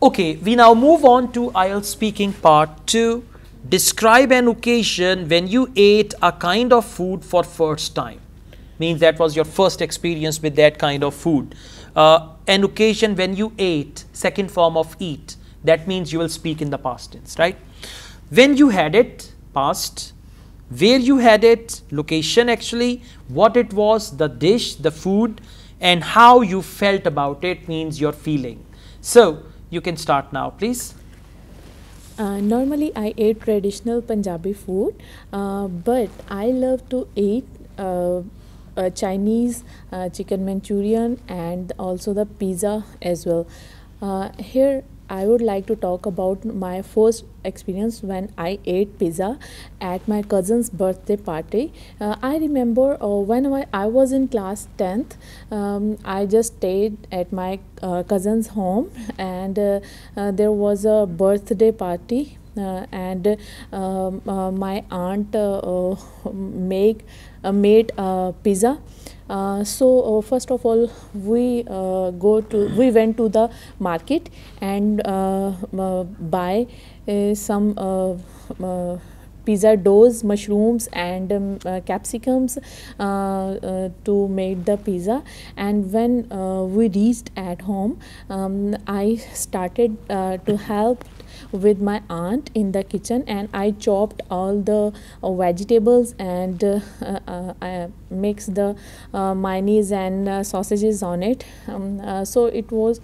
Okay, we now move on to IELTS speaking part 2. Describe an occasion when you ate a kind of food for first time. Means that was your first experience with that kind of food. Uh, an occasion when you ate, second form of eat. That means you will speak in the past tense, right? When you had it, past, where you had it, location actually, what it was, the dish, the food, and how you felt about it means your feeling. So, you can start now, please. Uh, normally, I eat traditional Punjabi food, uh, but I love to eat uh, uh Chinese uh, chicken Manchurian and also the pizza as well. Uh, here, I would like to talk about my first experience when I ate pizza at my cousin's birthday party. Uh, I remember uh, when I was in class 10th, um, I just stayed at my uh, cousin's home and uh, uh, there was a birthday party uh, and um, uh, my aunt uh, make made pizza uh, so uh, first of all we uh, go to we went to the market and buy some pizza doughs mushrooms and um, capsicums to make the pizza and when we reached at home um, i started to help with my aunt in the kitchen and I chopped all the uh, vegetables and uh, uh, uh I mixed the uh, mayonnaise and uh, sausages on it. Um, so it was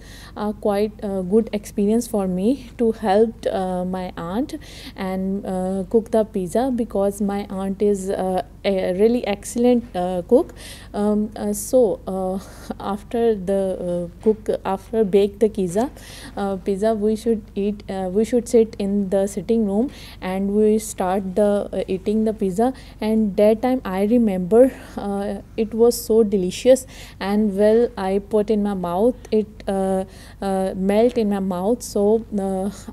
quite a good experience for me to help my aunt and cook the pizza because my aunt is a really excellent uh, cook. Um, uh, so uh, after the cook after bake the pizza, pizza we should eat. we should sit in the sitting room and we start the eating the pizza. And that time I remember it was so delicious and well I put in my mouth. It uh, uh, melt in my mouth so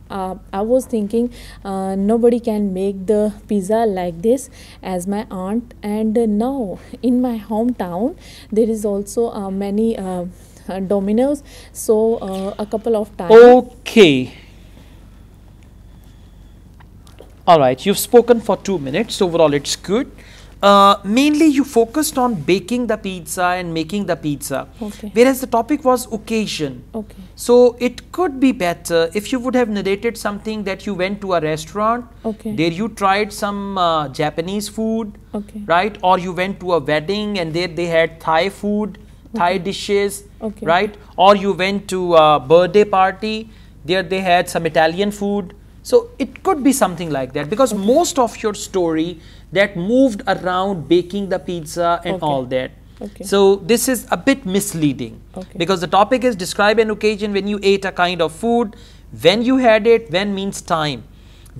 uh, I was thinking nobody can make the pizza like this as my aunt and now in my hometown there is also many dominoes so a couple of times okay all right you've spoken for two minutes overall it's good uh, mainly you focused on baking the pizza and making the pizza okay. whereas the topic was occasion okay. so it could be better if you would have narrated something that you went to a restaurant okay. there you tried some uh, Japanese food right or you went to a wedding and there they had Thai food Thai dishes right or you went to a birthday party there they had some Italian food so it could be something like that because okay. most of your story that moved around baking the pizza and okay. all that. Okay. So this is a bit misleading because the topic is describe an occasion when you ate a kind of food, when you had it, when means time,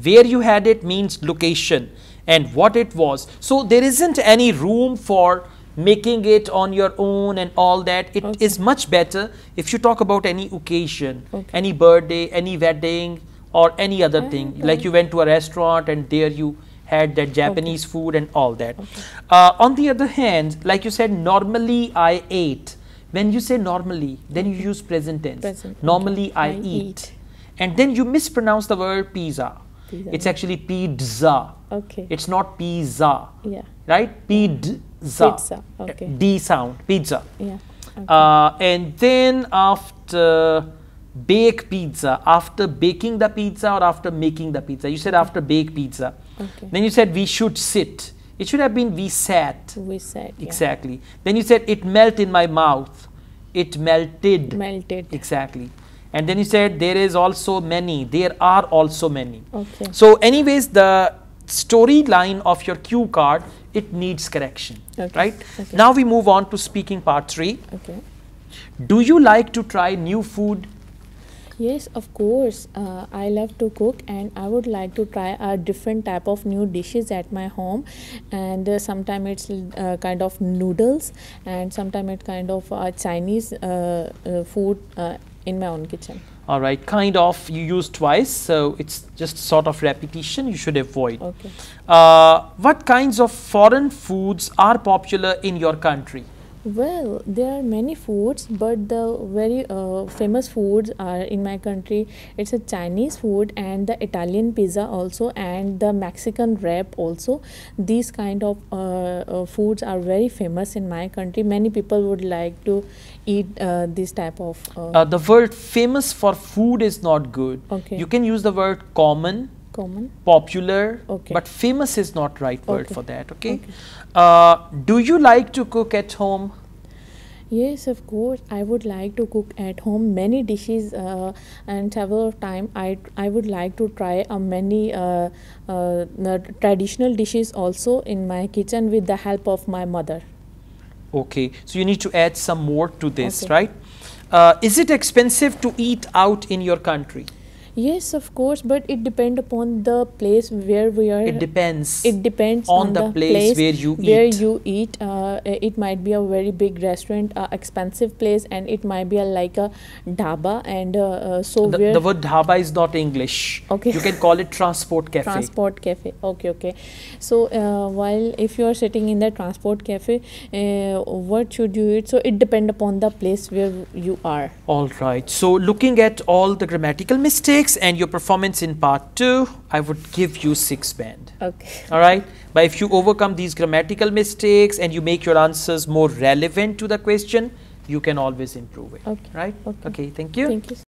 where you had it means location and what it was. So there isn't any room for making it on your own and all that. It is much better if you talk about any occasion, any birthday, any wedding, or any other oh, okay. thing like you went to a restaurant and there you had that Japanese okay. food and all that. Okay. Uh, on the other hand, like you said, normally I ate. When you say normally, then you use present tense. Present. Normally I, I eat. eat. And then you mispronounce the word pizza. pizza. It's actually pizza. Okay. It's not pizza. Yeah. Right? Pizza. Pizza. Okay. D sound. Pizza. Yeah. Uh, and then after bake pizza after baking the pizza or after making the pizza you said after bake pizza okay. then you said we should sit it should have been we sat we sat exactly yeah. then you said it melt in my mouth it melted melted exactly and then you said there is also many there are also many okay so anyways the storyline of your cue card it needs correction okay. right okay. now we move on to speaking part 3 okay do you like to try new food Yes, of course. Uh, I love to cook and I would like to try a different type of new dishes at my home. And uh, sometimes it's uh, kind of noodles and sometimes it's kind of uh, Chinese uh, uh, food in my own kitchen. All right, kind of you use twice, so it's just sort of repetition you should avoid. Okay. what kinds of foreign foods are popular in your country? Well, there are many foods, but the very uh, famous foods are in my country. It's a Chinese food and the Italian pizza also and the Mexican wrap also. These kind of uh, uh, foods are very famous in my country. Many people would like to eat uh, this type of. Uh, uh, the word famous for food is not good. Okay. You can use the word common common popular okay. but famous is not right word okay. for that okay, okay. Uh, do you like to cook at home yes of course i would like to cook at home many dishes uh, and several time i i would like to try uh, many uh, uh traditional dishes also in my kitchen with the help of my mother okay so you need to add some more to this right uh, is it expensive to eat out in your country Yes, of course, but it depends upon the place where we are. It depends. It depends on, on the, the, place, place where you where eat. you eat. Uh, it might be a very big restaurant, uh, expensive place, and it might be a, like a dhaba. And uh, uh so the, the, word dhaba is not English. Okay. You can call it transport cafe. Transport cafe. Okay, okay. So uh, while if you are sitting in the transport cafe, uh, what should you eat? So it depends upon the place where you are. All right. So looking at all the grammatical mistakes six and your performance in part two, I would give you six band. Okay. All right. But if you overcome these grammatical mistakes and you make your answers more relevant to the question, you can always improve it. Okay. Right? Okay. okay thank you. Thank you.